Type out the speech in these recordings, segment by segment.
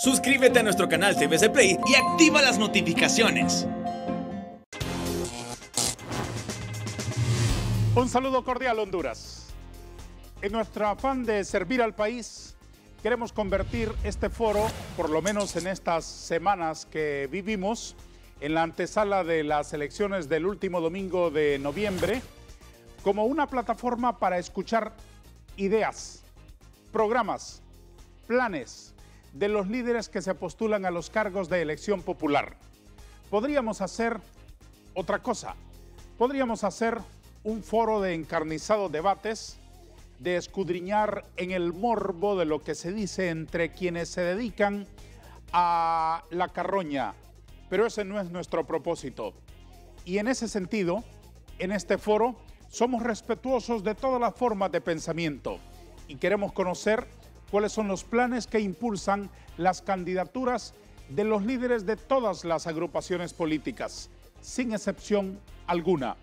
Suscríbete a nuestro canal TVC Play y activa las notificaciones. Un saludo cordial, Honduras. En nuestro afán de servir al país, queremos convertir este foro, por lo menos en estas semanas que vivimos, en la antesala de las elecciones del último domingo de noviembre, como una plataforma para escuchar ideas, programas, planes, de los líderes que se postulan a los cargos de elección popular. Podríamos hacer otra cosa. Podríamos hacer un foro de encarnizados debates, de escudriñar en el morbo de lo que se dice entre quienes se dedican a la carroña. Pero ese no es nuestro propósito. Y en ese sentido, en este foro, somos respetuosos de todas las formas de pensamiento y queremos conocer cuáles son los planes que impulsan las candidaturas de los líderes de todas las agrupaciones políticas, sin excepción alguna.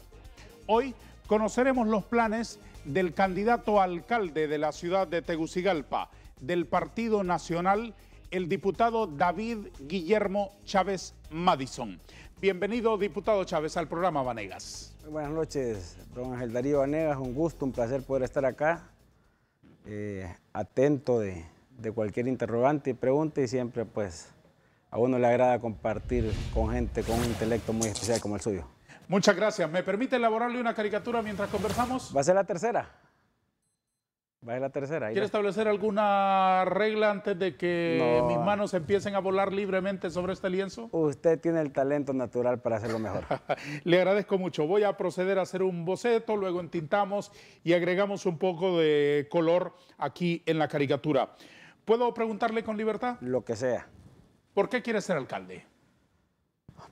Hoy conoceremos los planes del candidato alcalde de la ciudad de Tegucigalpa, del Partido Nacional, el diputado David Guillermo Chávez Madison. Bienvenido, diputado Chávez, al programa Vanegas. buenas noches, don Ángel Darío Vanegas. Un gusto, un placer poder estar acá. Eh, atento de, cualquier interrogante y pregunta y siempre pues a uno le agrada compartir con gente con un intelecto muy especial como el suyo. Muchas gracias. ¿Me permite elaborarle una caricatura mientras conversamos? Va a ser la tercera la tercera. ¿Quiere establecer alguna regla antes de que mis manos empiecen a volar libremente sobre este lienzo? Usted tiene el talento natural para hacerlo mejor. Le agradezco mucho. Voy a proceder a hacer un boceto, luego entintamos y agregamos un poco de color aquí en la caricatura. ¿Puedo preguntarle con libertad? Lo que sea. ¿Por qué quiere ser alcalde?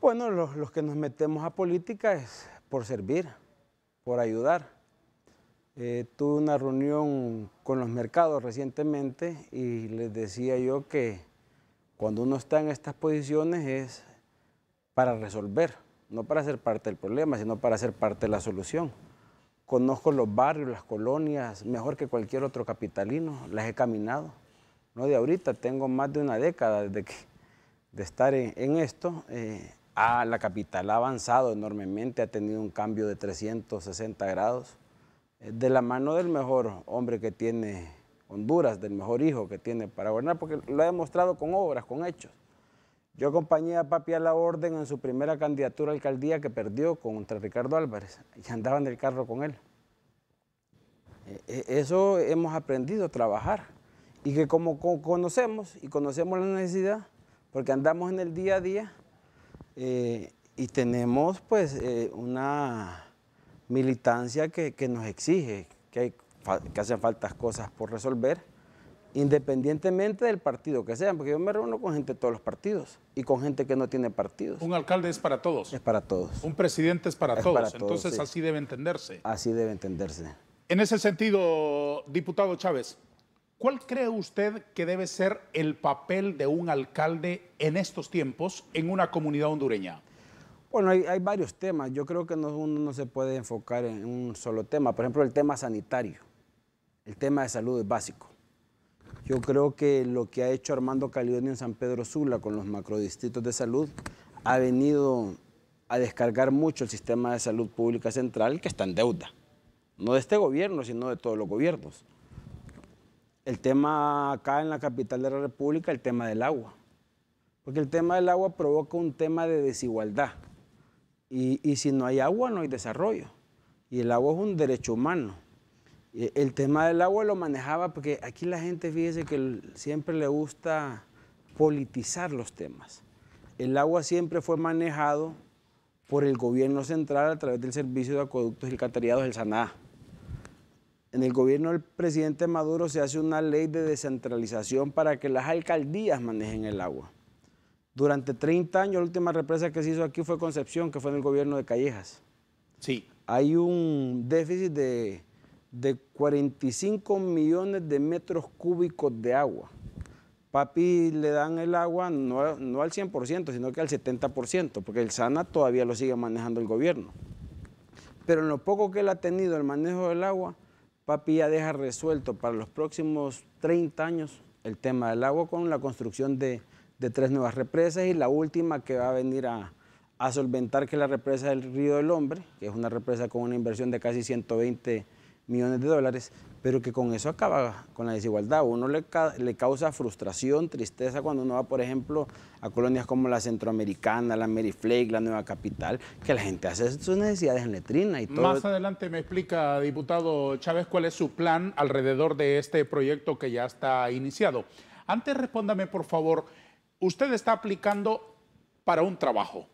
Bueno, los, los que nos metemos a política es por servir, por ayudar eh, tuve una reunión con los mercados recientemente y les decía yo que cuando uno está en estas posiciones es para resolver, no para ser parte del problema, sino para ser parte de la solución. Conozco los barrios, las colonias, mejor que cualquier otro capitalino, las he caminado. No de ahorita, tengo más de una década desde que, de estar en, esto. Eh, ah, la capital ha avanzado enormemente, ha tenido un cambio de 360 grados eh, de la mano del mejor hombre que tiene Honduras, del mejor hijo que tiene para gobernar, porque lo ha demostrado con obras, con hechos. Yo acompañé a Papi a la Orden en su primera candidatura a alcaldía que perdió contra Ricardo Álvarez y andaba en el carro con él. Eh, eh, eso hemos aprendido a trabajar y que como conocemos y conocemos la necesidad, porque andamos en el día a día y tenemos pues una militancia que, nos exige, que, hacen faltas cosas por resolver, independientemente del partido que sean, porque yo me reúno con gente de todos los partidos y con gente que no tiene partidos. Un alcalde es para todos. Es para todos. Un presidente es para todos. Entonces así debe entenderse. Así debe entenderse. En ese sentido, diputado Chávez, ¿cuál cree usted que debe ser el papel de un alcalde en estos tiempos en una comunidad hondureña? Bueno, hay, varios temas. Yo creo que no, uno no se puede enfocar en un solo tema. Por ejemplo, el tema sanitario. El tema de salud es básico. Yo creo que lo que ha hecho Armando Calidoni en San Pedro Sula con los macrodistritos de salud ha venido a descargar mucho el sistema de salud pública central que está en deuda. No de este gobierno, sino de todos los gobiernos. El tema acá en la capital de la República, el tema del agua. Porque el tema del agua provoca un tema de desigualdad. Y, si no hay agua, no hay desarrollo. Y el agua es un derecho humano. el tema del agua lo manejaba porque aquí la gente, fíjese que siempre le gusta politizar los temas. El agua siempre fue manejado por el gobierno central a través del Servicio de Acueductos y Catariados del SANA. En el gobierno del presidente Maduro se hace una ley de descentralización para que las alcaldías manejen el agua. Durante 30 años, la última represa que se hizo aquí fue Concepción, que fue en el gobierno de Callejas. Sí. Hay un déficit de, 45 millones de metros cúbicos de agua. Papi le dan el agua no, no al 100%, sino que al 70%, porque el SANA todavía lo sigue manejando el gobierno. Pero en lo poco que él ha tenido el manejo del agua, Papi ya deja resuelto para los próximos 30 años el tema del agua con la construcción de de tres nuevas represas y la última que va a venir a, solventar que es la represa del Río del Hombre, que es una represa con una inversión de casi 120 millones de dólares, pero que con eso acaba con la desigualdad. Uno le, le causa frustración, tristeza cuando uno va, por ejemplo, a colonias como la centroamericana, la Mary Flake, la Nueva Capital, que la gente hace sus necesidades en letrina y todo. Más adelante me explica, diputado Chávez, cuál es su plan alrededor de este proyecto que ya está iniciado. Antes respóndame, por favor, usted está aplicando para un trabajo.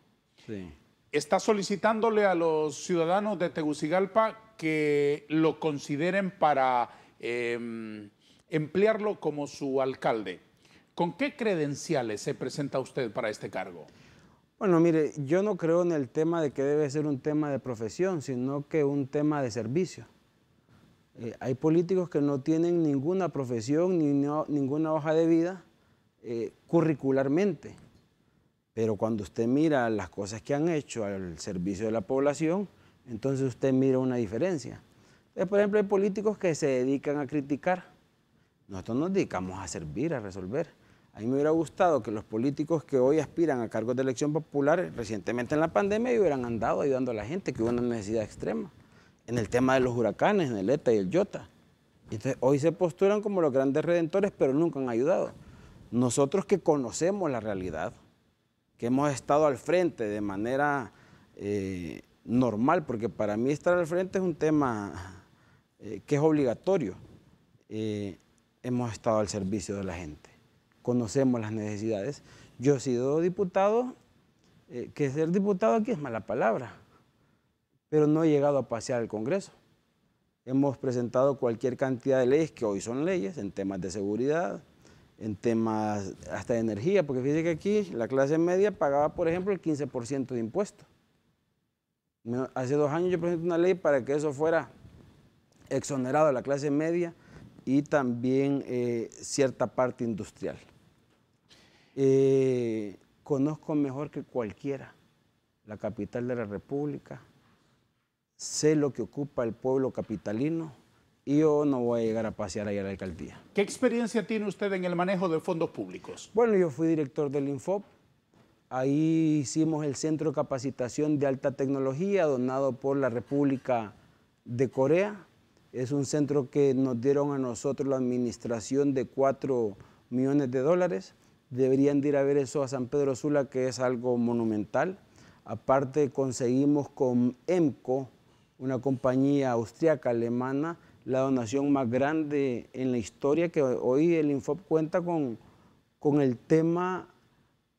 Sí. Está solicitándole a los ciudadanos de Tegucigalpa que lo consideren para em, emplearlo como su alcalde. ¿Con qué credenciales se presenta usted para este cargo? Bueno, mire, yo no creo en el tema de que debe ser un tema de profesión, sino que un tema de servicio. Eh, hay políticos que no tienen ninguna profesión ni ninguna hoja de vida eh, curricularmente. Pero cuando usted mira las cosas que han hecho al servicio de la población, entonces usted mira una diferencia. por ejemplo, hay políticos que se dedican a criticar. Nosotros nos dedicamos a servir, a resolver. A mí me hubiera gustado que los políticos que hoy aspiran a cargos de elección popular, recientemente en la pandemia, hubieran andado ayudando a la gente, que hubo una necesidad extrema. En el tema de los huracanes, en el ETA y el YOTA. Entonces, hoy se postulan como los grandes redentores, pero nunca han ayudado. Nosotros que conocemos la realidad, que hemos estado al frente de manera eh, normal, porque para mí estar al frente es un tema eh, que es obligatorio, eh, hemos estado al servicio de la gente, conocemos las necesidades. Yo he sido diputado, que ser diputado aquí es mala palabra, pero no he llegado a pasear el Congreso. Hemos presentado cualquier cantidad de leyes que hoy son leyes en temas de seguridad, en temas hasta de energía, porque fíjese que aquí la clase media pagaba, por ejemplo, el 15% de impuestos. Hace dos años yo presenté una ley para que eso fuera exonerado a la clase media y también eh, cierta parte industrial. Eh, conozco mejor que cualquiera la capital de la República, sé lo que ocupa el pueblo capitalino, yo no voy a llegar a pasear ahí a la alcaldía. ¿Qué experiencia tiene usted en el manejo de fondos públicos? Bueno, yo fui director del Infop. Ahí hicimos el Centro de Capacitación de Alta Tecnología, donado por la República de Corea. Es un centro que nos dieron a nosotros la administración de 4 millones de dólares. Deberían ir a ver eso a San Pedro Sula, que es algo monumental. Aparte, conseguimos con EMCO, una compañía austriaca alemana, la donación más grande en la historia, que hoy el Infop cuenta con, el tema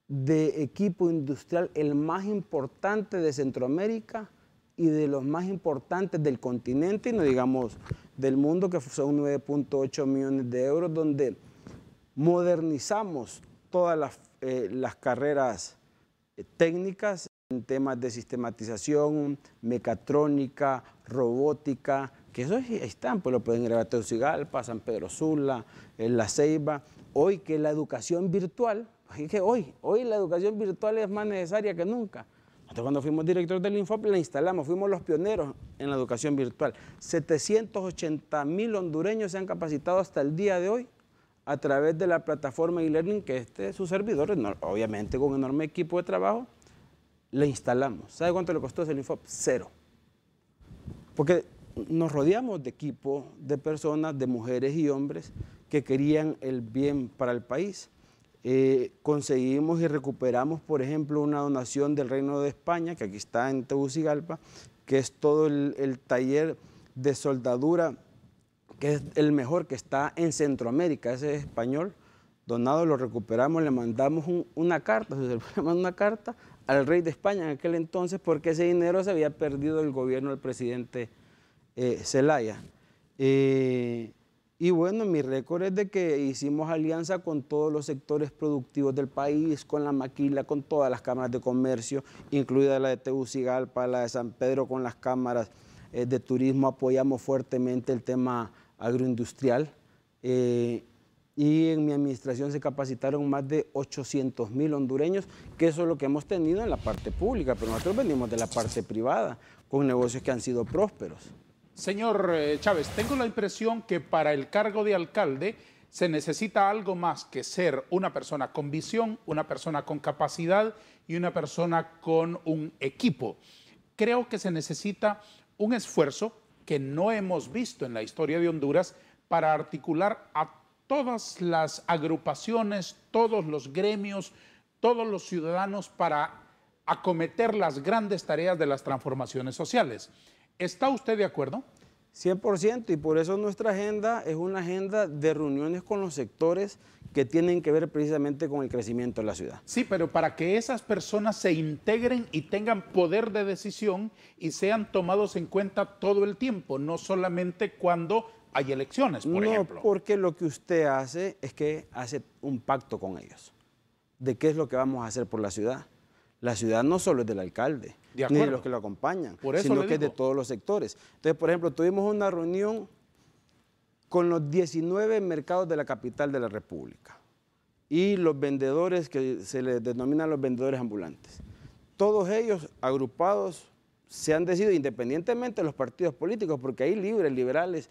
de equipo industrial, el más importante de Centroamérica y de los más importantes del continente, y no digamos del mundo, que son 9.8 millones de euros, donde modernizamos todas las, eh, carreras eh, técnicas en temas de sistematización, mecatrónica, robótica, que eso están, pues lo pueden grabar a pasan San Pedro Sula, en La Ceiba. Hoy que la educación virtual, que hoy, hoy la educación virtual es más necesaria que nunca. Nosotros cuando fuimos directores del Infop la instalamos, fuimos los pioneros en la educación virtual. 780 mil hondureños se han capacitado hasta el día de hoy a través de la plataforma e-learning que este sus servidores, obviamente con un enorme equipo de trabajo, le instalamos. ¿Sabe cuánto le costó ese Infop? Cero. Porque nos rodeamos de equipo, de personas, de mujeres y hombres que querían el bien para el país. Eh, conseguimos y recuperamos, por ejemplo, una donación del Reino de España, que aquí está en Tegucigalpa, que es todo el, taller de soldadura, que es el mejor que está en Centroamérica, ese es español. Donado lo recuperamos, le mandamos una carta, se le mandó una carta al rey de España en aquel entonces porque ese dinero se había perdido el gobierno del presidente eh, Celaya. Eh, y bueno, mi récord es de que hicimos alianza con todos los sectores productivos del país, con la maquila, con todas las cámaras de comercio, incluida la de Tegucigalpa, la de San Pedro, con las cámaras eh, de turismo. Apoyamos fuertemente el tema agroindustrial. y en mi administración se capacitaron más de 800 mil hondureños, que eso es lo que hemos tenido en la parte pública, pero nosotros venimos de la parte privada, con negocios que han sido prósperos. Señor eh, Chávez, tengo la impresión que para el cargo de alcalde se necesita algo más que ser una persona con visión, una persona con capacidad y una persona con un equipo. Creo que se necesita un esfuerzo que no hemos visto en la historia de Honduras para articular a todas las agrupaciones, todos los gremios, todos los ciudadanos para acometer las grandes tareas de las transformaciones sociales. ¿Está usted de acuerdo? 100% y por eso nuestra agenda es una agenda de reuniones con los sectores que tienen que ver precisamente con el crecimiento de la ciudad. Sí, pero para que esas personas se integren y tengan poder de decisión y sean tomados en cuenta todo el tiempo, no solamente cuando hay elecciones, por ejemplo. Porque lo que usted hace es que hace un pacto con ellos de qué es lo que vamos a hacer por la ciudad la ciudad no solo es del alcalde, ni de los que lo acompañan, sino que es de todos los sectores. Entonces, por ejemplo, tuvimos una reunión con los 19 mercados de la capital de la República y los vendedores que se les denominan los vendedores ambulantes. Todos ellos agrupados se han decidido independientemente de los partidos políticos, porque hay libres, liberales,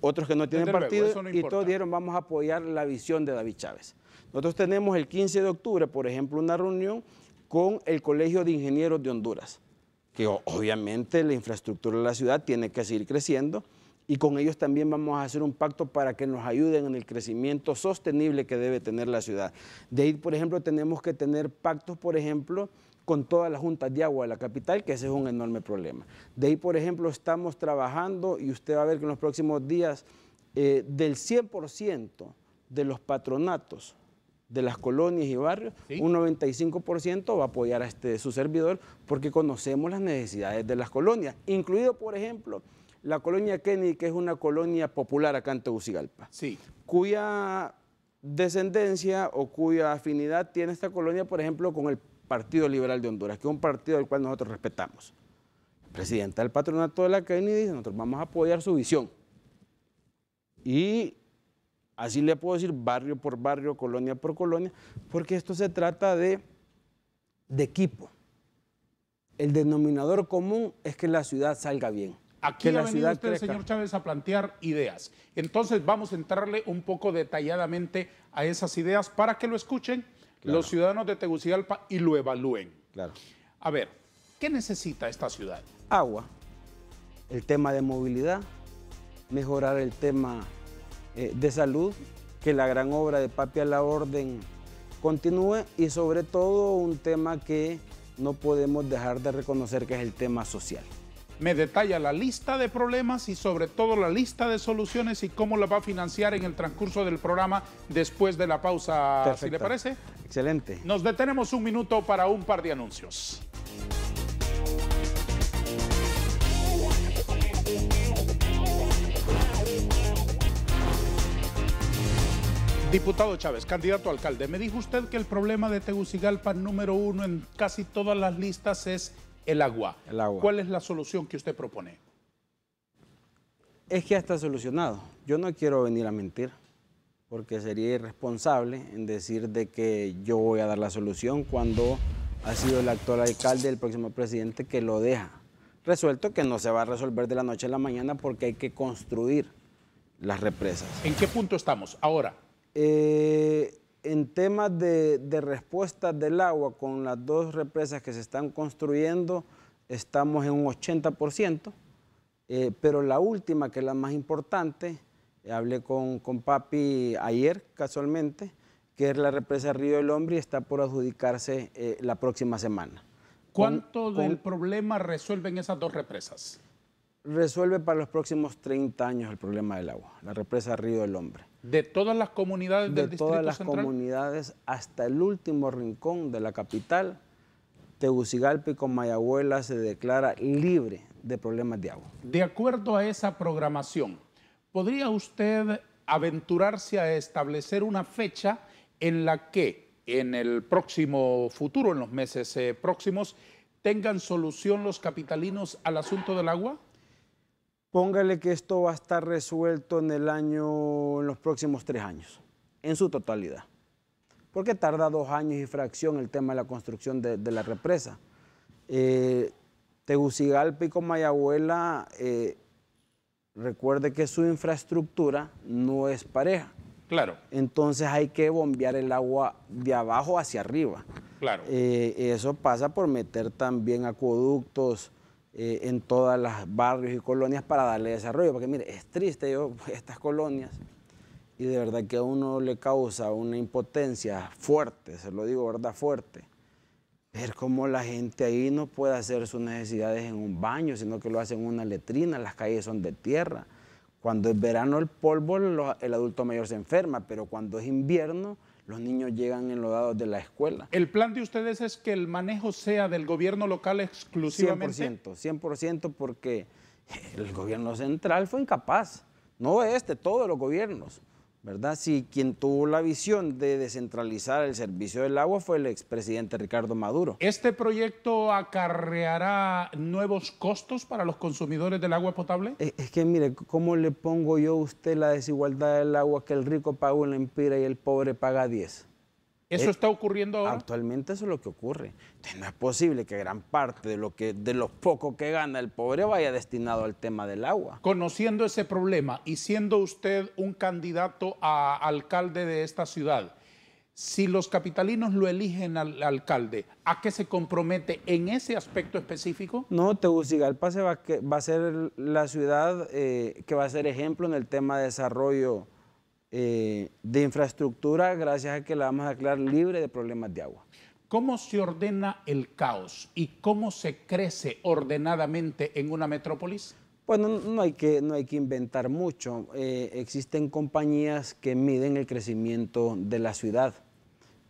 otros que no tienen partidos, partido, y todos dijeron vamos a apoyar la visión de David Chávez. Nosotros tenemos el 15 de octubre, por ejemplo, una reunión con el Colegio de Ingenieros de Honduras, que obviamente la infraestructura de la ciudad tiene que seguir creciendo y con ellos también vamos a hacer un pacto para que nos ayuden en el crecimiento sostenible que debe tener la ciudad. De ahí, por ejemplo, tenemos que tener pactos, por ejemplo, con todas las juntas de agua de la capital, que ese es un enorme problema. De ahí, por ejemplo, estamos trabajando y usted va a ver que en los próximos días eh, del 100% de los patronatos de las colonias y barrios, un 95% va a apoyar a este, su servidor porque conocemos las necesidades de las colonias, incluido, por ejemplo, la colonia Kennedy, que es una colonia popular acá en Tegucigalpa, cuya descendencia o cuya afinidad tiene esta colonia, por ejemplo, con el Partido Liberal de Honduras, que es un partido al cual nosotros respetamos. Presidenta del patronato de la Kennedy, dice nosotros vamos a apoyar su visión. Y Así le puedo decir barrio por barrio, colonia por colonia, porque esto se trata de, de equipo. El denominador común es que la ciudad salga bien. Aquí la ha señor Chávez, a plantear ideas. Entonces vamos a entrarle un poco detalladamente a esas ideas para que lo escuchen los ciudadanos de Tegucigalpa y lo evalúen. Claro. A ver, ¿qué necesita esta ciudad? Agua, el tema de movilidad, mejorar el tema eh, de salud, que la gran obra de Papi a la Orden continúe y sobre todo un tema que no podemos dejar de reconocer que es el tema social. Me detalla la lista de problemas y sobre todo la lista de soluciones y cómo la va a financiar en el transcurso del programa después de la pausa, si le parece. Excelente. Nos detenemos un minuto para un par de anuncios. Diputado Chávez, candidato a alcalde, me dijo usted que el problema de Tegucigalpa número uno en casi todas las listas es el agua. ¿Cuál es la solución que usted propone? Es que ya está solucionado. Yo no quiero venir a mentir, porque sería irresponsable en decir de que yo voy a dar la solución cuando ha sido el actual alcalde, el próximo presidente, que lo deja. Resuelto que no se va a resolver de la noche a la mañana porque hay que construir las represas. ¿En qué punto estamos ahora? Eh, en temas de, respuesta del agua, con las dos represas que se están construyendo, estamos en un 80%, eh, pero la última, que es la más importante, eh, hablé con, papi ayer casualmente, que es la represa Río del Hombre y está por adjudicarse la próxima semana. ¿Cuánto del problema resuelven esas dos represas? Resuelve para los próximos 30 años el problema del agua, la represa Río del Hombre de todas las comunidades del Distrito De todas las comunidades hasta el último rincón de la capital, Tegucigalpa y Comayagüela se declara libre de problemas de agua. De acuerdo a esa programación, ¿podría usted aventurarse a establecer una fecha en la que en el próximo futuro, en los meses eh, próximos, tengan solución los capitalinos al asunto del agua? Póngale que esto va a estar resuelto en el año, en los próximos tres años, en su totalidad. Porque tarda dos años y fracción el tema de la construcción de, la represa. Eh, Tegucigalpa y eh, recuerde que su infraestructura no es pareja. Claro. Entonces hay que bombear el agua de abajo hacia arriba. Claro. Eh, eso pasa por meter también acueductos, eh, en todas las barrios y colonias para darle desarrollo. Porque mire, es triste yo, estas colonias, y de verdad que a uno le causa una impotencia fuerte, se lo digo, ¿verdad? Fuerte. Ver cómo la gente ahí no puede hacer sus necesidades en un baño, sino que lo hacen en una letrina, las calles son de tierra. Cuando es verano el polvo, el adulto mayor se enferma, pero cuando es invierno, los niños llegan en los dados de la escuela. ¿El plan de ustedes es que el manejo sea del gobierno local exclusivamente? 100%, 100% porque el gobierno central fue incapaz, no este, todos los gobiernos. ¿verdad? Si quien tuvo la visión de descentralizar el servicio del agua fue el expresidente Ricardo Maduro. ¿Este proyecto acarreará nuevos costos para los consumidores del agua potable? Es, que mire, ¿cómo le pongo yo a usted la desigualdad del agua que el rico paga una empira y el pobre paga 10? ¿Eso eh, está ocurriendo ahora? Actualmente eso es lo que ocurre. no es posible que gran parte de lo, que, de poco que gana el pobre vaya destinado al tema del agua. Conociendo ese problema y siendo usted un candidato a alcalde de esta ciudad, si los capitalinos lo eligen al alcalde, ¿a qué se compromete en ese aspecto específico? No, Tegucigalpa se va, va, a ser la ciudad eh, que va a ser ejemplo en el tema de desarrollo eh, de infraestructura gracias a que la vamos a declarar libre de problemas de agua. ¿Cómo se ordena el caos y cómo se crece ordenadamente en una metrópolis? Bueno, pues no, hay, que, no hay que inventar mucho. Eh, existen compañías que miden el crecimiento de la ciudad.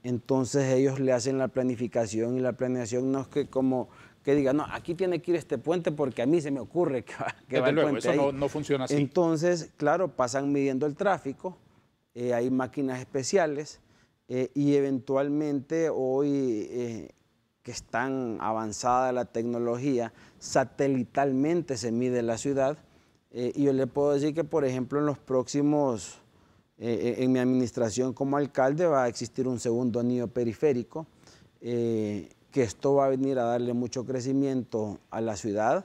Entonces ellos le hacen la planificación y la planeación no es que como que diga, no, aquí tiene que ir este puente porque a mí se me ocurre que va, el puente Eso No, no funciona así. Entonces, claro, pasan midiendo el tráfico, eh, hay máquinas especiales eh, y eventualmente hoy eh, que están avanzada la tecnología, satelitalmente se mide la ciudad eh, y yo le puedo decir que, por ejemplo, en los próximos, en mi administración como alcalde va a existir un segundo anillo periférico, que esto va a venir a darle mucho crecimiento a la ciudad,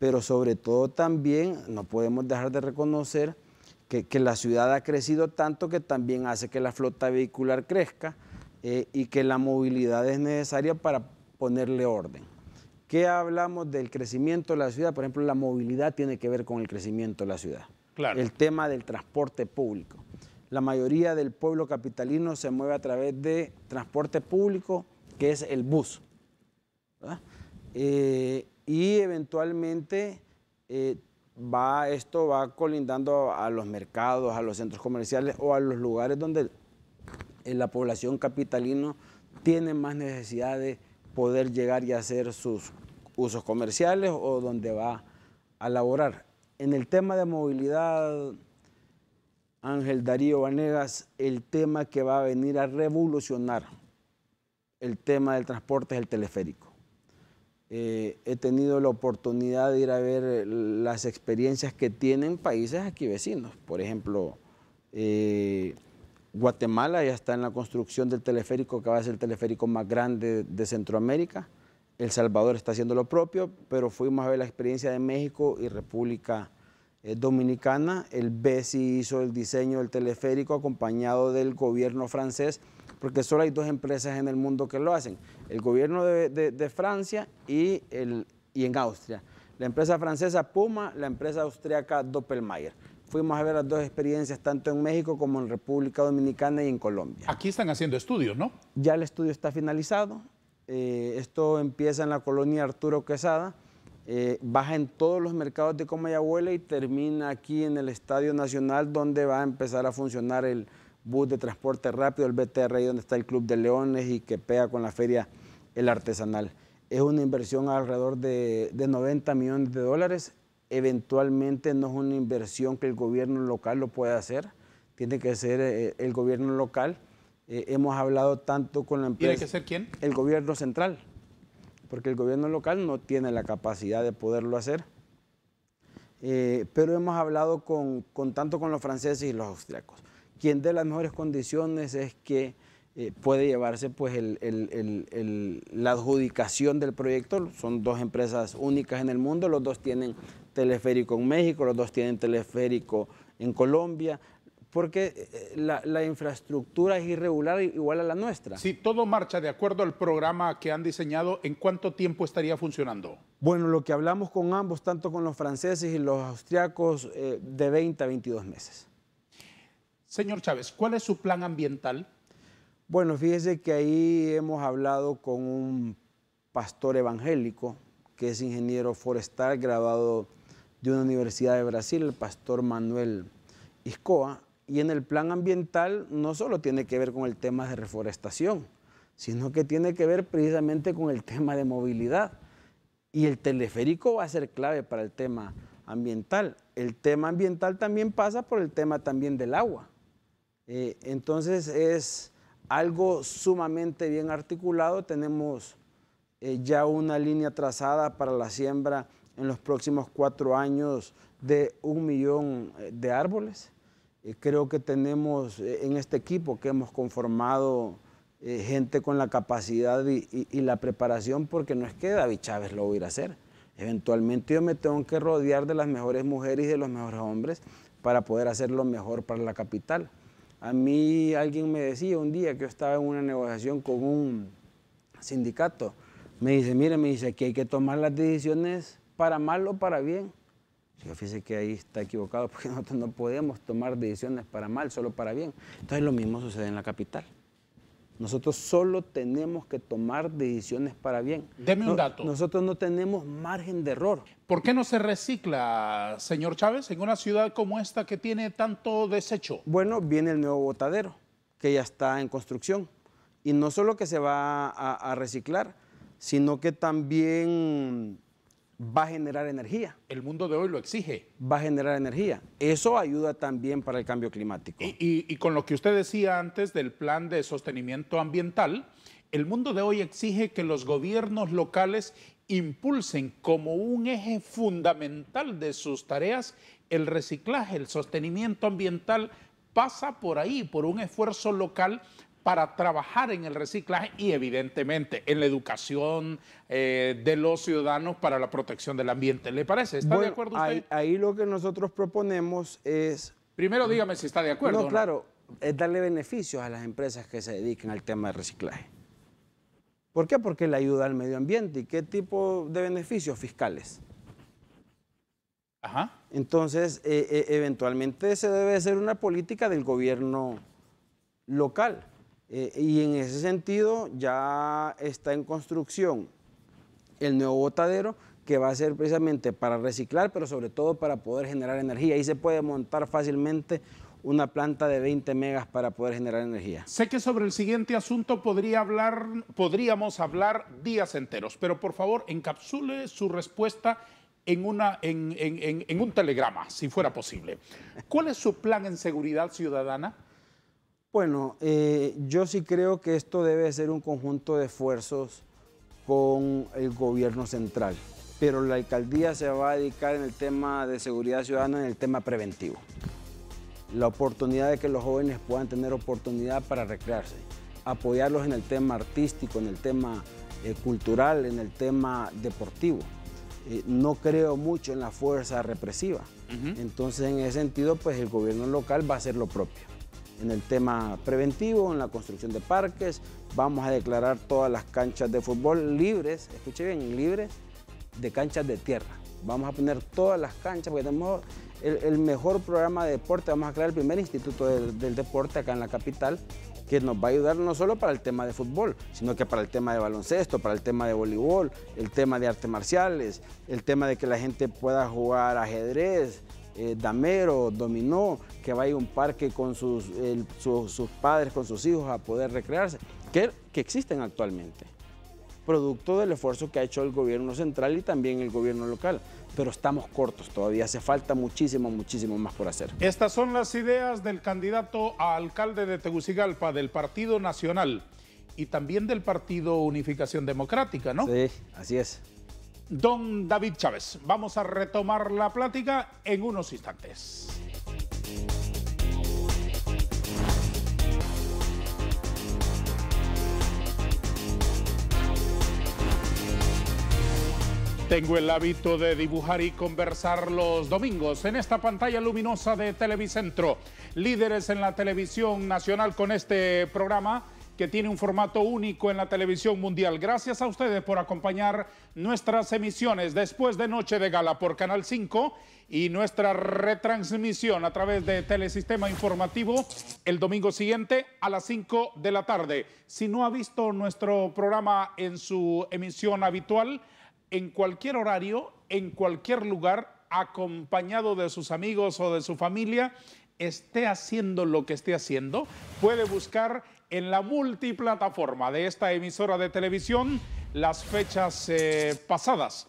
pero sobre todo también no podemos dejar de reconocer que, la ciudad ha crecido tanto que también hace que la flota vehicular crezca eh, y que la movilidad es necesaria para ponerle orden. ¿Qué hablamos del crecimiento de la ciudad? Por ejemplo, la movilidad tiene que ver con el crecimiento de la ciudad. El tema del transporte público. La mayoría del pueblo capitalino se mueve a través de transporte público, que es el bus. Eh, y eventualmente eh, va, esto va colindando a los mercados, a los centros comerciales o a los lugares donde eh, la población capitalina tiene más necesidad de poder llegar y hacer sus usos comerciales o donde va a laborar. En el tema de movilidad, Ángel Darío Vanegas, el tema que va a venir a revolucionar el tema del transporte es el teleférico. Eh, he tenido la oportunidad de ir a ver eh, las experiencias que tienen países aquí vecinos. Por ejemplo, eh, Guatemala ya está en la construcción del teleférico que va a ser el teleférico más grande de Centroamérica. El Salvador está haciendo lo propio, pero fuimos a ver la experiencia de México y República Dominicana. El BESI hizo el diseño del teleférico acompañado del gobierno francés porque solo hay dos empresas en el mundo que lo hacen, el gobierno de, Francia y, el, y en Austria. La empresa francesa Puma, la empresa austriaca Doppelmayr. Fuimos a ver las dos experiencias tanto en México como en República Dominicana y en Colombia. Aquí están haciendo estudios, ¿no? Ya el estudio está finalizado. Eh, esto empieza en la colonia Arturo Quesada. Eh, baja en todos los mercados de Comayagüela y termina aquí en el Estadio Nacional donde va a empezar a funcionar el, bus de transporte rápido, el BTR, donde está el Club de Leones y que pega con la feria el artesanal. Es una inversión alrededor de, 90 millones de dólares. Eventualmente no es una inversión que el gobierno local lo pueda hacer, tiene que ser eh, el gobierno local. Eh, hemos hablado tanto con la empresa. ¿Tiene que ser quién? El gobierno central, porque el gobierno local no tiene la capacidad de poderlo hacer. Eh, pero hemos hablado con tanto con los franceses y los austriacos quien de las mejores condiciones es que eh, puede llevarse pues la adjudicación del proyecto. Son dos empresas únicas en el mundo, los dos tienen teleférico en México, los dos tienen teleférico en Colombia, porque eh, la, infraestructura es irregular igual a la nuestra. Si todo marcha de acuerdo al programa que han diseñado, ¿en cuánto tiempo estaría funcionando? Bueno, lo que hablamos con ambos, tanto con los franceses y los austriacos, eh, de 20 a 22 meses. Señor Chávez, ¿cuál es su plan ambiental? Bueno, fíjese que ahí hemos hablado con un pastor evangélico que es ingeniero forestal graduado de una universidad de Brasil, el pastor Manuel Iscoa, y en el plan ambiental no solo tiene que ver con el tema de reforestación, sino que tiene que ver precisamente con el tema de movilidad. Y el teleférico va a ser clave para el tema ambiental. El tema ambiental también pasa por el tema también del agua. Eh, entonces es algo sumamente bien articulado. Tenemos eh, ya una línea trazada para la siembra en los próximos cuatro años de un millón eh, de árboles. creo que tenemos en este equipo que hemos conformado gente con la capacidad y, la preparación, porque no es que David Chávez lo hubiera a a hacer. Eventualmente yo me tengo que rodear de las mejores mujeres y de los mejores hombres para poder hacer lo mejor para la capital. A mí alguien me decía un día que yo estaba en una negociación con un sindicato. Me dice, mire, me dice, que hay que tomar las decisiones para mal o para bien. Yo fíjese que ahí está equivocado porque nosotros no podemos tomar decisiones para mal, solo para bien. Entonces lo mismo sucede en la capital. Nosotros solo tenemos que tomar decisiones para bien. Deme un dato. Nosotros no tenemos margen de error. ¿Por qué no se recicla, señor Chávez, en una ciudad como esta que tiene tanto desecho? Bueno, viene el nuevo botadero, que ya está en construcción. Y no solo que se va a reciclar, sino que también va a generar energía. El mundo de hoy lo exige. Va a generar energía. Eso ayuda también para el cambio climático. Y, con lo que usted decía antes del plan de sostenimiento ambiental, el mundo de hoy exige que los gobiernos locales impulsen como un eje fundamental de sus tareas el reciclaje, el sostenimiento ambiental pasa por ahí, por un esfuerzo local para trabajar en el reciclaje y evidentemente en la educación eh, de los ciudadanos para la protección del ambiente. ¿Le parece? ¿Está de acuerdo usted? Ahí, ahí, lo que nosotros proponemos es... Primero dígame si está de acuerdo. No, claro, es darle beneficios a las empresas que se dediquen al tema de reciclaje. ¿Por qué? Porque le ayuda al medio ambiente. ¿Y qué tipo de beneficios fiscales? Ajá. Entonces, eh, eh, eventualmente se debe hacer una política del gobierno local eh, y en ese sentido ya está en construcción el nuevo botadero que va a ser precisamente para reciclar, pero sobre todo para poder generar energía. Ahí se puede montar fácilmente una planta de 20 megas para poder generar energía. Sé que sobre el siguiente asunto podría hablar, podríamos hablar días enteros, pero por favor encapsule su respuesta en un telegrama, si fuera posible. ¿Cuál es su plan en seguridad ciudadana? Bueno, eh, yo sí creo que esto debe ser un conjunto de esfuerzos con el gobierno central, pero la alcaldía se va a dedicar en el tema de seguridad ciudadana, en el tema preventivo. La oportunidad de que los jóvenes puedan tener oportunidad para recrearse, apoyarlos en el tema artístico, en el tema eh, cultural, en el tema deportivo. Eh, no creo mucho en la fuerza represiva. Entonces, en ese sentido, pues el gobierno local va a hacer lo propio en el tema preventivo, en la construcción de parques. Vamos a declarar todas las canchas de fútbol libres, escuche bien, libres de canchas de tierra. Vamos a poner todas las canchas porque tenemos el, mejor programa de deporte. Vamos a crear el primer instituto del deporte acá en la capital que nos va a ayudar no solo para el tema de fútbol, sino que para el tema de baloncesto, para el tema de voleibol, el tema de artes marciales, el tema de que la gente pueda jugar ajedrez, eh, damero, dominó, que vaya a un parque con sus, sus padres, con sus hijos a poder recrearse, que, que existen actualmente producto del esfuerzo que ha hecho el gobierno central y también el gobierno local. Pero estamos cortos todavía, hace falta muchísimo, muchísimo más por hacer. Estas son las ideas del candidato a alcalde de Tegucigalpa del Partido Nacional y también del Partido Unificación Democrática, ¿no? Sí, así es don David Chávez. Vamos a retomar la plática en unos instantes. Tengo el hábito de dibujar y conversar los domingos en esta pantalla luminosa de Televicentro. Líderes en la televisión nacional con este programa que tiene un formato único en la televisión mundial. Gracias a ustedes por acompañar nuestras emisiones después de Noche de Gala por Canal 5 y nuestra retransmisión a través de Telesistema Informativo el domingo siguiente a las 5 de la tarde. Si no ha visto nuestro programa en su emisión habitual, en cualquier horario, en cualquier lugar, acompañado de sus amigos o de su familia, esté haciendo lo que esté haciendo, puede buscar en la multiplataforma de esta emisora de televisión las fechas eh, pasadas,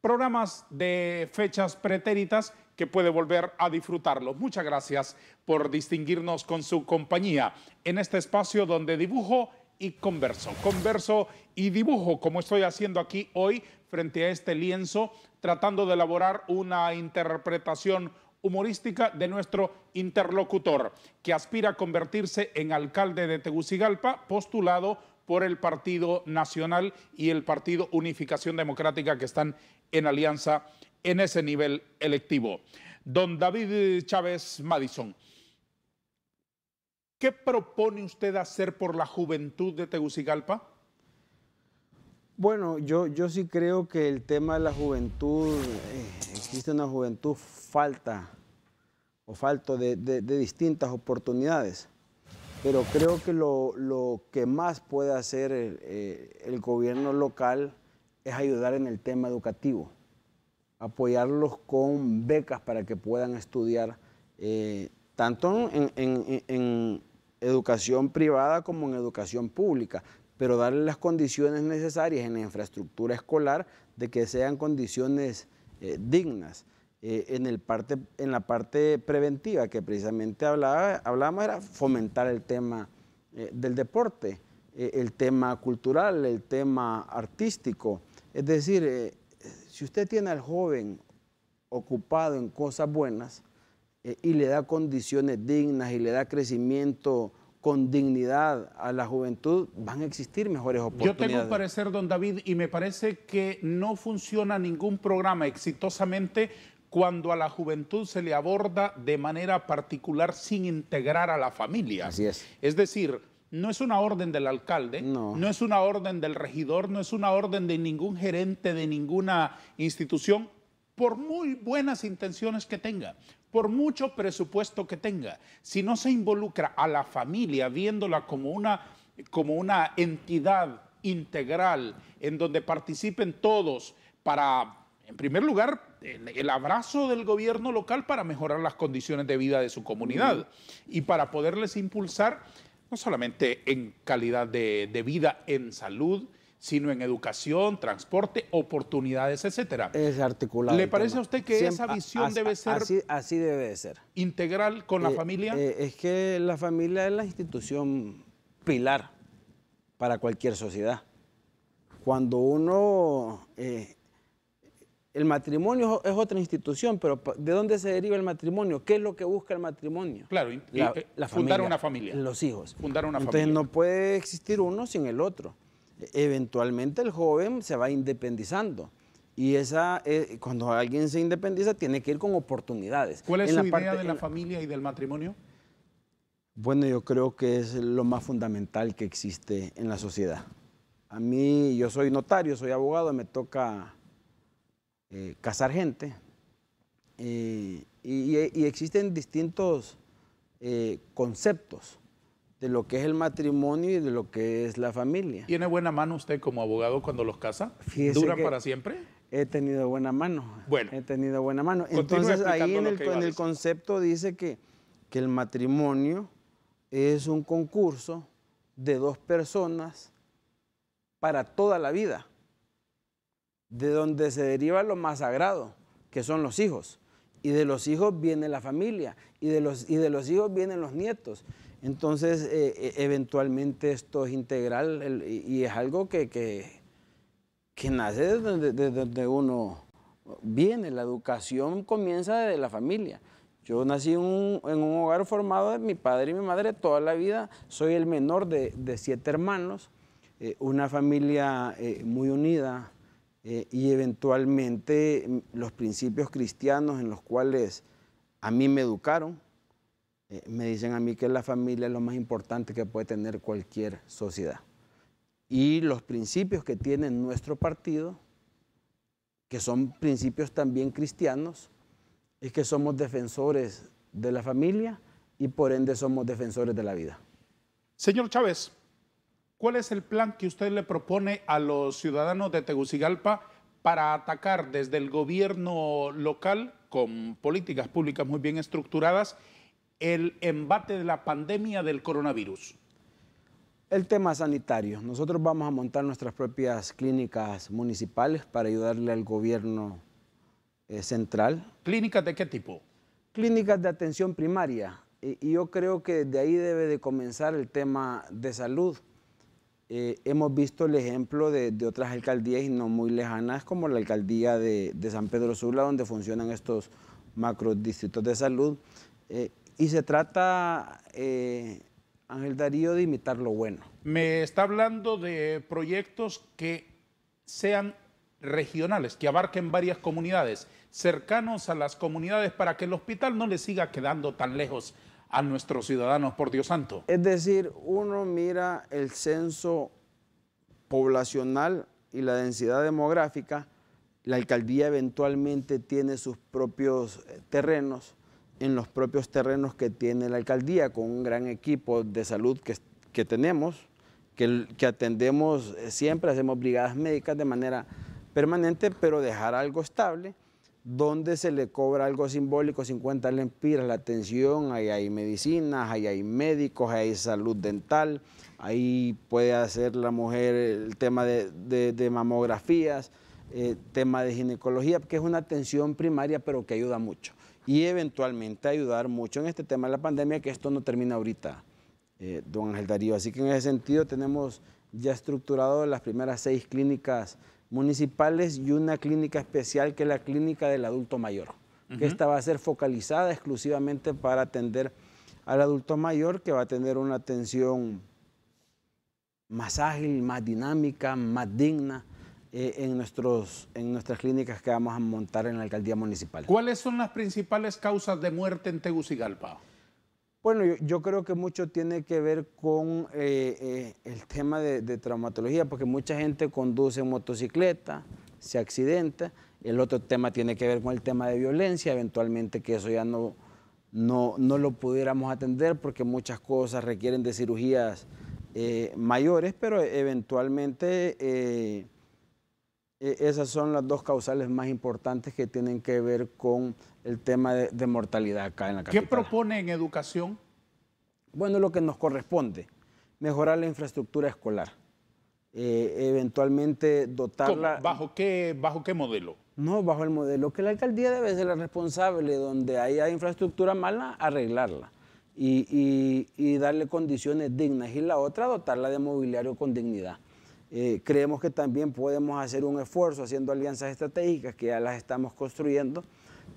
programas de fechas pretéritas que puede volver a disfrutarlo. Muchas gracias por distinguirnos con su compañía en este espacio donde dibujo y converso. Converso y dibujo, como estoy haciendo aquí hoy frente a este lienzo, tratando de elaborar una interpretación humorística de nuestro interlocutor, que aspira a convertirse en alcalde de Tegucigalpa, postulado por el Partido Nacional y el Partido Unificación Democrática que están en alianza en ese nivel electivo. Don David Chávez Madison, ¿qué propone usted hacer por la juventud de Tegucigalpa? Bueno, yo, yo sí creo que el tema de la juventud, eh, existe una juventud falta o falto de, distintas oportunidades. Pero creo que lo, que más puede hacer eh, eh, el, gobierno local es ayudar en el tema educativo, apoyarlos con becas para que puedan estudiar eh, tanto en, educación privada como en educación pública, pero darle las condiciones necesarias en la infraestructura escolar de que sean condiciones dignas. Eh, en, el parte, en la parte preventiva que precisamente hablábamos era fomentar el tema eh, del deporte, eh, el tema cultural, el tema artístico. Es decir, si usted tiene al joven ocupado en cosas buenas y le da condiciones dignas y le da crecimiento con dignidad a la juventud, van a existir mejores oportunidades. Yo tengo un parecer, don David, y me parece que no funciona ningún programa exitosamente cuando a la juventud se le aborda de manera particular sin integrar a la familia. Así es. Es decir, no es una orden del alcalde, no. es una orden del regidor, no es una orden de ningún gerente de ninguna institución, por muy buenas intenciones que tenga, por mucho presupuesto que tenga. Si no se involucra a la familia viéndola como una, como una entidad integral en donde participen todos para, en primer lugar, el, abrazo del gobierno local para mejorar las condiciones de vida de su comunidad y para poderles impulsar no solamente en calidad de, vida, en salud, sino en educación, transporte, oportunidades, etcétera. Es articulado. ¿Le parece a usted que esa visión debe ser así, debe ser integral con la eh, familia? Eh, es que la familia es la institución pilar para cualquier sociedad. Cuando uno eh, el matrimonio es otra institución, pero ¿de dónde se deriva el matrimonio? ¿Qué es lo que busca el matrimonio? Claro, eh, la, fundar una familia. Los hijos. Fundar una familia. Entonces no puede existir uno sin el otro. E-, eventualmente el joven se va independizando. Y esa, eh, cuando alguien se independiza, tiene que ir con oportunidades. ¿Cuál es la idea parte, de la familia y del matrimonio? Bueno, yo creo que es lo más fundamental que existe en la sociedad. A mí, yo soy notario, soy abogado, me toca casar eh, cazar gente. Eh, y, existen distintos eh, conceptos de lo que es el matrimonio y de lo que es la familia. ¿Tiene buena mano usted como abogado cuando los casa? dura ¿Duran para siempre? He tenido buena mano. Bueno. He tenido buena mano. Entonces ahí en el, concepto dice que, que el matrimonio es un concurso de dos personas para toda la vida de donde se deriva lo más sagrado, que son los hijos. Y de los hijos viene la familia, y de los, y de los hijos vienen los nietos. Entonces, eh, eh, eventualmente esto es integral y es algo que, que, nace desde, donde uno viene. La educación comienza desde la familia. Yo nací en un, hogar formado de mi padre y mi madre toda la vida. Soy el menor de, siete hermanos, eh, una familia muy unida, eh, y eventualmente mm, los principios cristianos en los cuales a mí me educaron, eh, me dicen a mí que la familia es lo más importante que puede tener cualquier sociedad. Y los principios que tiene nuestro partido, que son principios también cristianos, es que somos defensores de la familia y por ende somos defensores de la vida. Señor Chávez, ¿Cuál es el plan que usted le propone a los ciudadanos de Tegucigalpa para atacar desde el gobierno local, con políticas públicas muy bien estructuradas, el embate de la pandemia del coronavirus? El tema sanitario. Nosotros vamos a montar nuestras propias clínicas municipales para ayudarle al gobierno eh, central. ¿Clínicas de qué tipo? Clínicas de atención primaria. Y, y yo creo que de ahí debe de comenzar el tema de salud eh, hemos visto el ejemplo de, otras alcaldías y no muy lejanas, como la alcaldía de, San Pedro Sula, donde funcionan estos macrodistritos de salud. Eh, y se trata, eh, Ángel Darío, de imitar lo bueno. Me está hablando de proyectos que sean regionales, que abarquen varias comunidades, cercanos a las comunidades para que el hospital no le siga quedando tan lejos a nuestros ciudadanos, por Dios santo. Es decir, uno mira el censo poblacional y la densidad demográfica, la alcaldía eventualmente tiene sus propios eh, terrenos, en los propios terrenos que tiene la alcaldía, con un gran equipo de salud que, tenemos, que, que atendemos eh, siempre, hacemos brigadas médicas de manera permanente, pero dejar algo estable donde se le cobra algo simbólico, 50 lempiras, la atención, ahí hay medicinas, ahí hay médicos, ahí hay salud dental, ahí puede hacer la mujer el tema de, mamografías, eh, tema de ginecología, que es una atención primaria, pero que ayuda mucho. Y eventualmente ayudar mucho en este tema de la pandemia, que esto no termina ahorita, eh, don Ángel Darío. Así que en ese sentido tenemos ya estructurado las primeras seis clínicas municipales y una clínica especial que es la clínica del adulto mayor, que esta va a ser focalizada exclusivamente para atender al adulto mayor, que va a tener una atención más ágil, más dinámica, más digna eh, en, nuestros, en nuestras clínicas que vamos a montar en la alcaldía municipal. ¿Cuáles son las principales causas de muerte en Tegucigalpa? Bueno, yo, creo que mucho tiene que ver con eh, eh, el tema de, traumatología, porque mucha gente conduce motocicleta, se accidenta. El otro tema tiene que ver con el tema de violencia, eventualmente que eso ya no, no, lo pudiéramos atender porque muchas cosas requieren de cirugías eh, mayores, pero eventualmente e, esas son las dos causales más importantes que tienen que ver con el tema de, mortalidad acá en la capital. ¿Qué propone en educación? Bueno, lo que nos corresponde, mejorar la infraestructura escolar, eh, eventualmente dotarla... ¿Bajo qué, ¿Bajo qué modelo? No, bajo el modelo que la alcaldía debe ser la responsable, donde haya infraestructura mala, arreglarla. y darle condiciones dignas y la otra dotarla de mobiliario con dignidad eh, creemos que también podemos hacer un esfuerzo haciendo alianzas estratégicas que ya las estamos construyendo,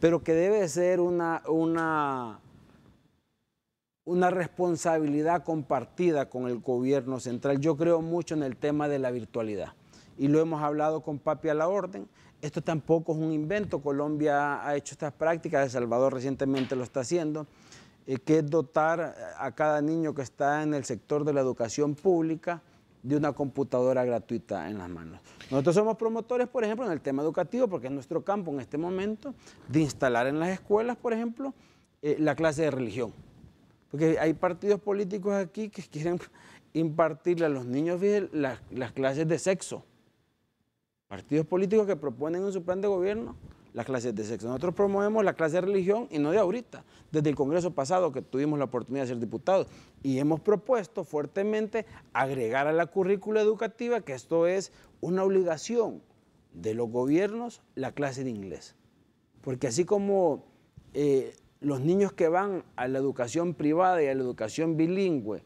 pero que debe ser una, responsabilidad compartida con el gobierno central. Yo creo mucho en el tema de la virtualidad y lo hemos hablado con Papi a la Orden. Esto tampoco es un invento, Colombia ha hecho estas prácticas, El Salvador recientemente lo está haciendo, eh, que es dotar a cada niño que está en el sector de la educación pública de una computadora gratuita en las manos. Nosotros somos promotores, por ejemplo, en el tema educativo, porque es nuestro campo en este momento, de instalar en las escuelas, por ejemplo, eh, la clase de religión. Porque hay partidos políticos aquí que quieren impartirle a los niños las, las clases de sexo. Partidos políticos que proponen en su plan de gobierno las clases de sexo. Nosotros promovemos la clase de religión y no de ahorita, desde el Congreso pasado que tuvimos la oportunidad de ser diputados y hemos propuesto fuertemente agregar a la currícula educativa que esto es una obligación de los gobiernos la clase de inglés. Porque así como eh, los niños que van a la educación privada y a la educación bilingüe,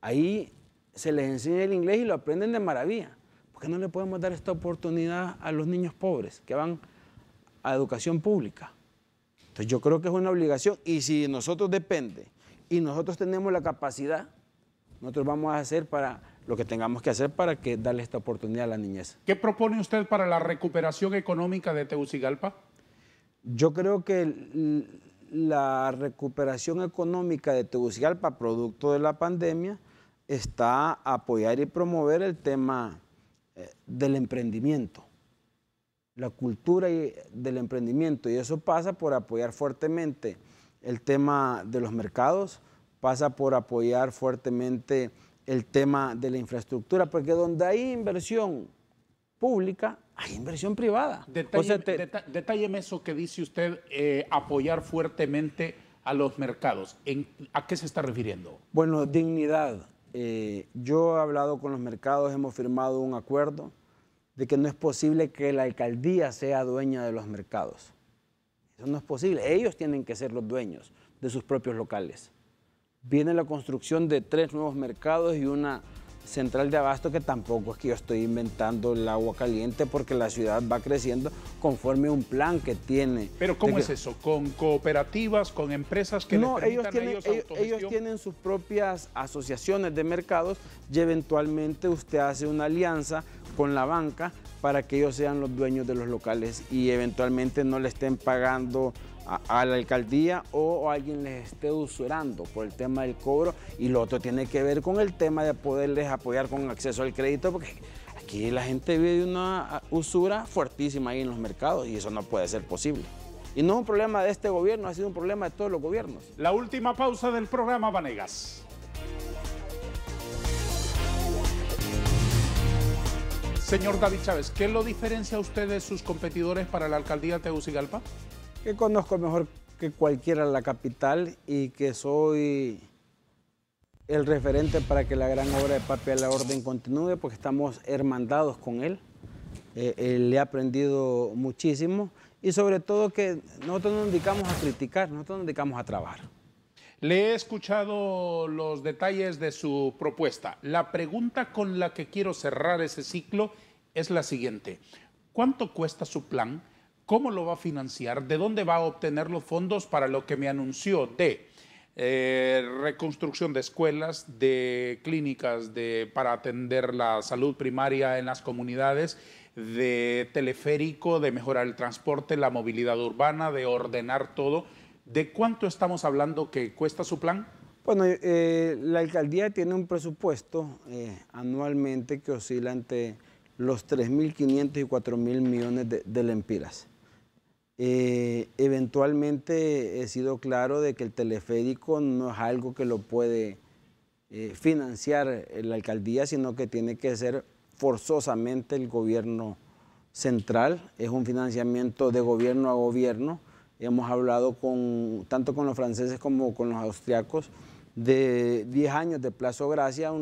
ahí se les enseña el inglés y lo aprenden de maravilla. porque no le podemos dar esta oportunidad a los niños pobres que van a educación pública. Entonces yo creo que es una obligación y si nosotros depende y nosotros tenemos la capacidad, nosotros vamos a hacer para lo que tengamos que hacer para que darle esta oportunidad a la niñez. ¿Qué propone usted para la recuperación económica de Tegucigalpa? Yo creo que la recuperación económica de Tegucigalpa, producto de la pandemia, está apoyar y promover el tema eh, del emprendimiento la cultura y eh, del emprendimiento y eso pasa por apoyar fuertemente el tema de los mercados, pasa por apoyar fuertemente el tema de la infraestructura, porque donde hay inversión pública, hay inversión privada. Detálleme, eso que dice usted, eh, apoyar fuertemente a los mercados. ¿A qué se está refiriendo? Bueno, dignidad. Eh, yo he hablado con los mercados, hemos firmado un acuerdo de que no es posible que la alcaldía sea dueña de los mercados. Eso no es posible. Ellos tienen que ser los dueños de sus propios locales. Viene la construcción de tres nuevos mercados y una central de abasto que tampoco es que yo estoy inventando el agua caliente porque la ciudad va creciendo conforme un plan que tiene. Pero ¿cómo es eso? ¿Con cooperativas, con empresas que no, ellos tienen, a ellos, ellos tienen sus propias asociaciones de mercados y eventualmente usted hace una alianza con la banca para que ellos sean los dueños de los locales y eventualmente no le estén pagando a, la alcaldía o, alguien les esté usurando por el tema del cobro y lo otro tiene que ver con el tema de poderles apoyar con acceso al crédito porque aquí la gente vive una ah, usura fuertísima ahí en los mercados y eso no puede ser posible. Y no es un problema de este gobierno, ha sido un problema de todos los gobiernos. La última pausa del programa Vanegas. Señor David Chávez, ¿qué lo diferencia a usted de sus competidores para la alcaldía de Tegucigalpa? que conozco mejor que cualquiera la capital y que soy el referente para que la gran obra de Papi a la Orden continúe porque estamos hermandados con él. Él eh, eh, le ha aprendido muchísimo y sobre todo que nosotros no nos dedicamos a criticar, nosotros nos dedicamos a trabajar. Le he escuchado los detalles de su propuesta. La pregunta con la que quiero cerrar ese ciclo es la siguiente. ¿Cuánto cuesta su plan? ¿Cómo lo va a financiar? ¿De dónde va a obtener los fondos para lo que me anunció de eh, reconstrucción de escuelas, de clínicas de, para atender la salud primaria en las comunidades, de teleférico, de mejorar el transporte, la movilidad urbana, de ordenar todo? ¿De cuánto estamos hablando que cuesta su plan? Bueno, eh, la alcaldía tiene un presupuesto eh, anualmente que oscila entre los 3.500 y 4.000 millones de, de lempiras. Eh, eventualmente he sido claro de que el teleférico no es algo que lo puede eh, financiar la alcaldía, sino que tiene que ser forzosamente el gobierno central. Es un financiamiento de gobierno a gobierno. Hemos hablado con, tanto con los franceses como con los austriacos de 10 años de plazo gracia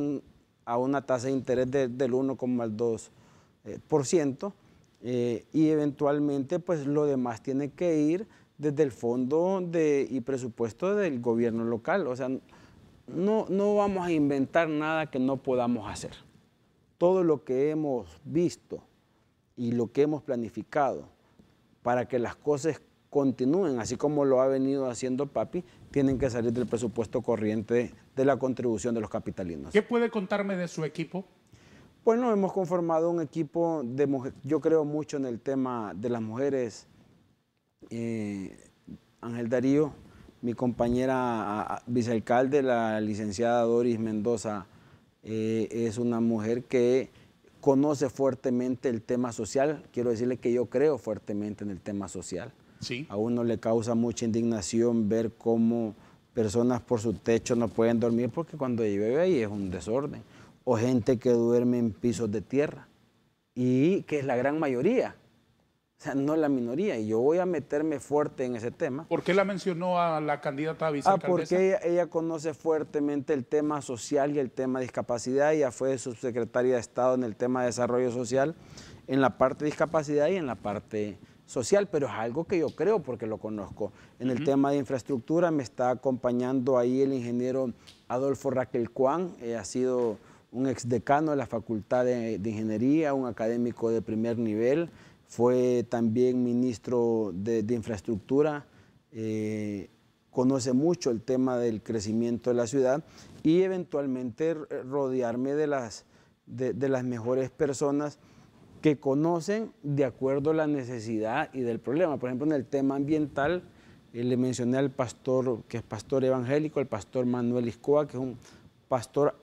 a una tasa de interés del 1,2%. Eh, y eventualmente, pues lo demás tiene que ir desde el fondo de, y presupuesto del gobierno local. O sea, no, no vamos a inventar nada que no podamos hacer. Todo lo que hemos visto y lo que hemos planificado para que las cosas continúen, así como lo ha venido haciendo Papi, tienen que salir del presupuesto corriente de la contribución de los capitalinos. ¿Qué puede contarme de su equipo? Pues hemos conformado un equipo de mujeres. Yo creo mucho en el tema de las mujeres. Eh, Ángel Darío, mi compañera vicealcalde, la licenciada Doris Mendoza, eh, es una mujer que conoce fuertemente el tema social. Quiero decirle que yo creo fuertemente en el tema social. Sí. A uno le causa mucha indignación ver cómo personas por su techo no pueden dormir porque cuando llueve ahí es un desorden o gente que duerme en pisos de tierra, y que es la gran mayoría. O sea, no la minoría. Y yo voy a meterme fuerte en ese tema. ¿Por qué la mencionó a la candidata a Ah, porque ella, conoce fuertemente el tema social y el tema de discapacidad. Ella fue subsecretaria de Estado en el tema de desarrollo social, en la parte de discapacidad y en la parte social, pero es algo que yo creo porque lo conozco. En el tema de infraestructura me está acompañando ahí el ingeniero Adolfo Raquel Cuán, ha sido un exdecano de la Facultad de, Ingeniería, un académico de primer nivel, fue también ministro de, Infraestructura, eh, conoce mucho el tema del crecimiento de la ciudad y eventualmente eh, rodearme de las, de, las mejores personas que conocen de acuerdo a la necesidad y del problema. Por ejemplo, en el tema ambiental, eh, le mencioné al pastor, que es pastor evangélico, el pastor Manuel Iscoa, que es un pastor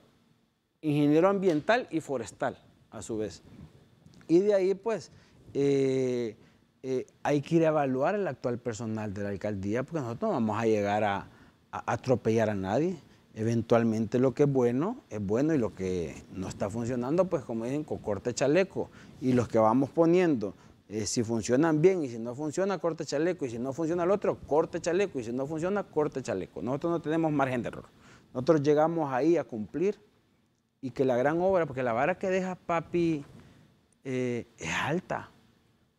ingeniero ambiental y forestal a su vez. Y de ahí pues eh, eh, hay que ir a evaluar el actual personal de la alcaldía porque nosotros no vamos a llegar a, atropellar a nadie. Eventualmente lo que es bueno es bueno y lo que no está funcionando pues como dicen con corte chaleco y los que vamos poniendo eh, si funcionan bien y si no funciona, corte chaleco, y si no funciona el otro, corte chaleco, y si no funciona, corte chaleco. Nosotros no tenemos margen de error. Nosotros llegamos ahí a cumplir y que la gran obra, porque la vara que deja papi eh, es alta.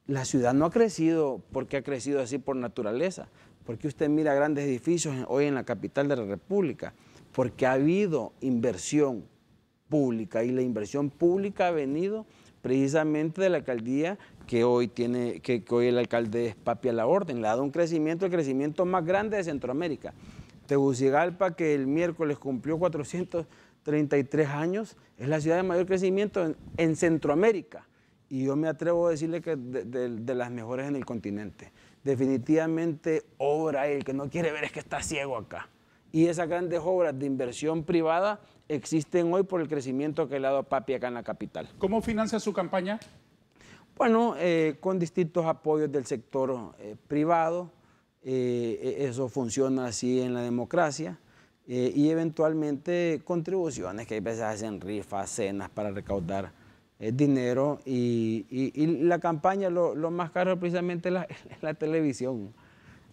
La ciudad no ha crecido porque ha crecido así por naturaleza, porque usted mira grandes edificios hoy en la capital de la República, porque ha habido inversión pública y la inversión pública ha venido precisamente de la alcaldía que hoy tiene, que, que hoy el alcalde es papi a la orden, le ha dado un crecimiento, el crecimiento más grande de Centroamérica. Tegucigalpa, que el miércoles cumplió 400, 33 años, es la ciudad de mayor crecimiento en, Centroamérica. Y yo me atrevo a decirle que de, las mejores en el continente. Definitivamente obra, el que no quiere ver es que está ciego acá. Y esas grandes obras de inversión privada existen hoy por el crecimiento que le ha dado Papi acá en la capital. ¿Cómo financia su campaña? Bueno, eh, con distintos apoyos del sector eh, privado. Eh, e, eso funciona así en la democracia. Eh, y eventualmente contribuciones que a veces hacen rifas, cenas para recaudar eh, dinero y, la campaña lo, más caro precisamente es la, la televisión.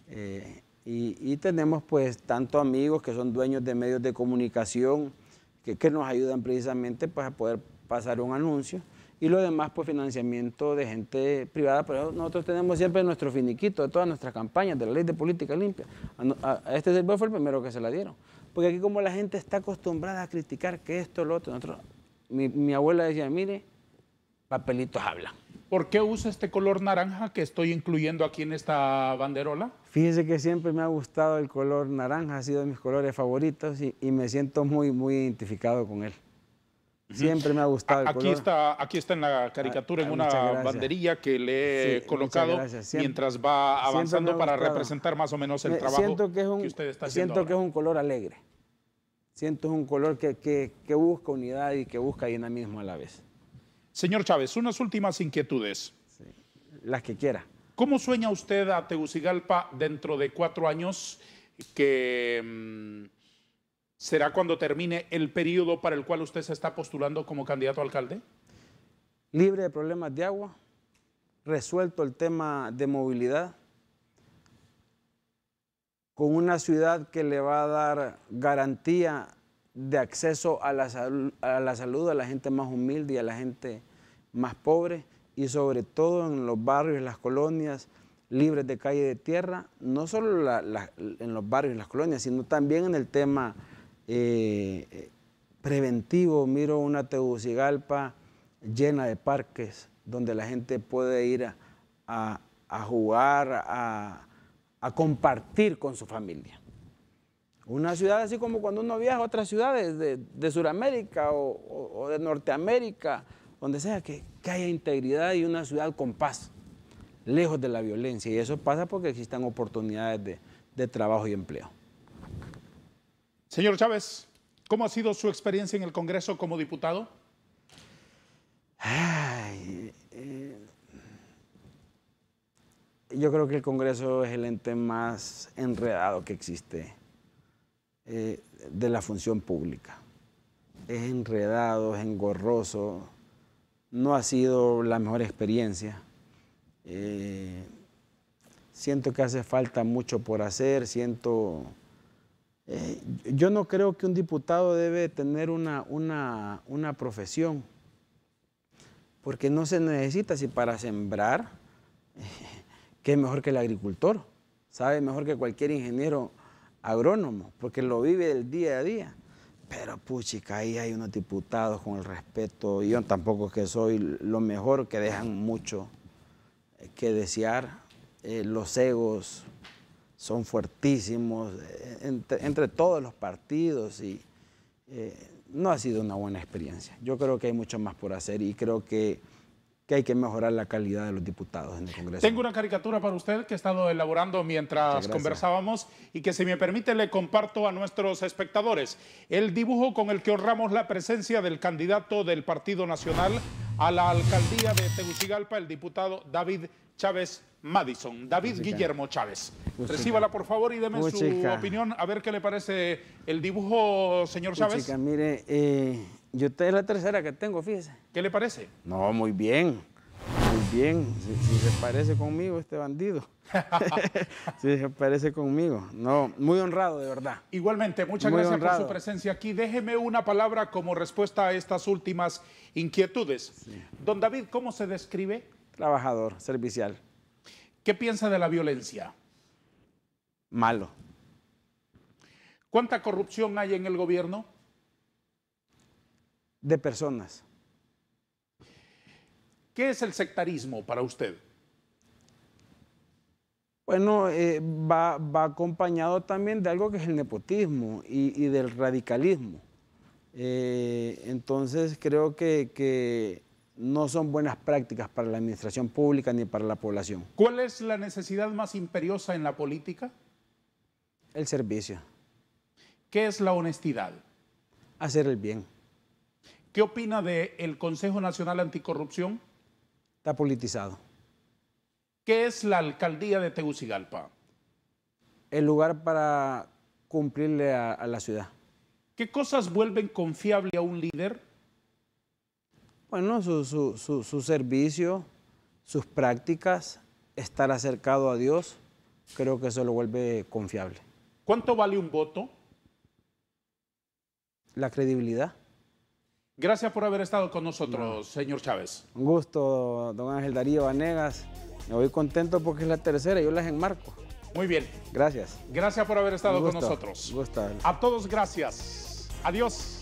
Eh, y, tenemos pues tanto amigos que son dueños de medios de comunicación que, nos ayudan precisamente pues, a poder pasar un anuncio y lo demás pues financiamiento de gente privada, pero nosotros tenemos siempre nuestro finiquito de todas nuestras campañas de la ley de política limpia. A, este servidor fue el primero que se la dieron. Porque aquí como la gente está acostumbrada a criticar que esto, lo otro, mi, abuela decía, mire, papelitos hablan. ¿Por qué usa este color naranja que estoy incluyendo aquí en esta banderola? Fíjese que siempre me ha gustado el color naranja, ha sido de mis colores favoritos y me siento muy, muy identificado con él. Siempre me ha gustado. El aquí, Está, aquí está en la caricatura, ah, en una banderilla que le he colocado mientras va avanzando para representar más o menos el trabajo siento que, es un, usted está haciendo. Siento que es un color alegre. Siento es un color que, busca unidad y que busca dinamismo a la vez. Señor Chávez, unas últimas inquietudes. las que quiera. ¿Cómo sueña usted a Tegucigalpa dentro de cuatro años que mm, será cuando termine el periodo para el cual usted se está postulando como candidato a alcalde? Libre de problemas de agua, resuelto el tema de movilidad, con una ciudad que le va a dar garantía de acceso a la, salud a la gente más humilde y a la gente más pobre, y sobre todo en los barrios, las colonias, libres de calle de tierra, no solo en los barrios y las colonias, sino también en el tema eh, eh, preventivo, miro una Tegucigalpa llena de parques donde la gente puede ir a, jugar, a, compartir con su familia. Una ciudad así como cuando uno viaja a otras ciudades de, Suramérica Sudamérica o, de Norteamérica, donde sea, que, haya integridad y una ciudad con paz, lejos de la violencia. Y eso pasa porque existan oportunidades de trabajo y empleo. Señor Chávez, ¿cómo ha sido su experiencia en el Congreso como diputado? Eh, yo creo que el Congreso es el ente más enredado que existe eh, de la función pública. Es enredado, es engorroso, no ha sido la mejor experiencia. Eh, siento que hace falta mucho por hacer, siento eh, yo no creo que un diputado debe tener una, profesión, porque no se necesita, si para sembrar, que es mejor que el agricultor, sabe mejor que cualquier ingeniero agrónomo, porque lo vive del día a día. Pero puchica, ahí hay unos diputados con el respeto, yo tampoco que soy lo mejor, que dejan mucho eh, que desear, eh, los egos son fuertísimos eh, entre, todos los partidos y eh, no ha sido una buena experiencia. Yo creo que hay mucho más por hacer y creo que, que hay que mejorar la calidad de los diputados en el Congreso. Tengo una caricatura para usted que he estado elaborando mientras conversábamos y que si me permite le comparto a nuestros espectadores. El dibujo con el que honramos la presencia del candidato del Partido Nacional a la alcaldía de Tegucigalpa, el diputado David Chávez Madison, David Guillermo Chávez. Recibala, Recíbala, por favor, y deme su opinión, a ver qué le parece el dibujo, señor Chávez. Mire, eh, yo es la tercera que tengo, fíjese. ¿Qué le parece? No, muy bien, muy bien. Si, se parece conmigo este bandido. si se parece conmigo. No, muy honrado, de verdad. Igualmente, muchas gracias por su presencia aquí. Déjeme una palabra como respuesta a estas últimas inquietudes. Don David, ¿cómo se describe? Trabajador, servicial. ¿Qué piensa de la violencia? Malo. ¿Cuánta corrupción hay en el gobierno? De personas. ¿Qué es el sectarismo para usted? Bueno, eh, va, acompañado también de algo que es el nepotismo y, del radicalismo. Eh, entonces creo que, que no son buenas prácticas para la administración pública ni para la población. ¿Cuál es la necesidad más imperiosa en la política? El servicio. ¿Qué es la honestidad? Hacer el bien. ¿Qué opina del el Consejo Nacional Anticorrupción? Está politizado. ¿Qué es la alcaldía de Tegucigalpa? El lugar para cumplirle a la ciudad. ¿Qué cosas vuelven confiable a un líder? Bueno, su, su, su, su servicio, sus prácticas, estar acercado a Dios, creo que eso lo vuelve confiable. ¿Cuánto vale un voto? La credibilidad. Gracias por haber estado con nosotros, señor Chávez. Un gusto, don Ángel Darío Vanegas. Me voy contento porque es la tercera, yo las enmarco. Muy bien. Gracias. Gracias por haber estado con nosotros. Gusto. A todos, gracias. Adiós.